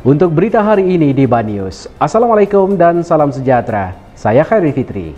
Untuk berita hari ini di Banyus, Assalamualaikum dan salam sejahtera. Saya Khairi Fitri.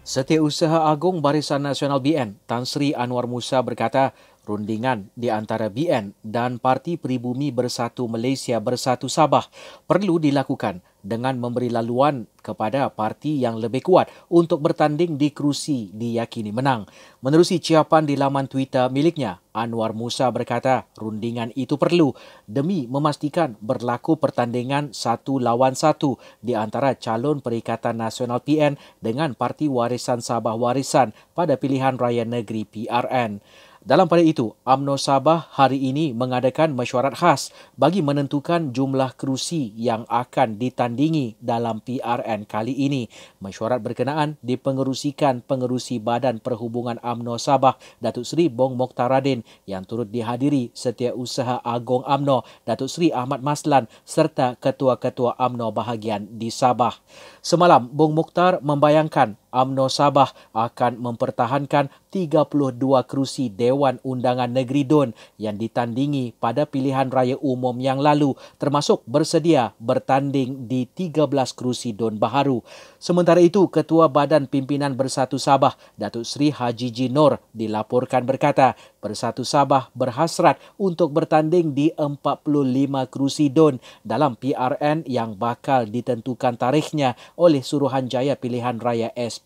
Setiausaha Agung Barisan Nasional BN, Tan Sri Anwar Musa berkata, rundingan di antara BN dan Parti pribumi Bersatu Malaysia Bersatu Sabah perlu dilakukan dengan memberi laluan kepada parti yang lebih kuat untuk bertanding di kerusi diyakini menang. Menerusi ciapan di laman Twitter miliknya, Anwar Musa berkata rundingan itu perlu demi memastikan berlaku pertandingan satu lawan satu di antara calon Perikatan Nasional PN dengan Parti Warisan Sabah Warisan pada pilihan raya negeri PRN. Dalam pada itu, Amno Sabah hari ini mengadakan mesyuarat khas bagi menentukan jumlah kerusi yang akan ditandingi dalam PRN kali ini. Mesyuarat berkenaan dipengerusikan pengerusi Badan Perhubungan Amno Sabah, Datuk Seri Bong Mokhtaradin yang turut dihadiri Setiausaha Agong Amno Datuk Seri Ahmad Maslan serta Ketua-Ketua UMNO Bahagian di Sabah. Semalam, Bong Mokhtar membayangkan UMNO Sabah akan mempertahankan 32 kerusi Dewan Undangan Negeri Dun yang ditandingi pada pilihan raya umum yang lalu termasuk bersedia bertanding di 13 kerusi Dun Baharu. Sementara itu, Ketua Badan Pimpinan Bersatu Sabah, Datuk Sri Haji Jinor, dilaporkan berkata, Bersatu Sabah berhasrat untuk bertanding di 45 kerusi Dun dalam PRN yang bakal ditentukan tarikhnya oleh Suruhanjaya Pilihan Raya SP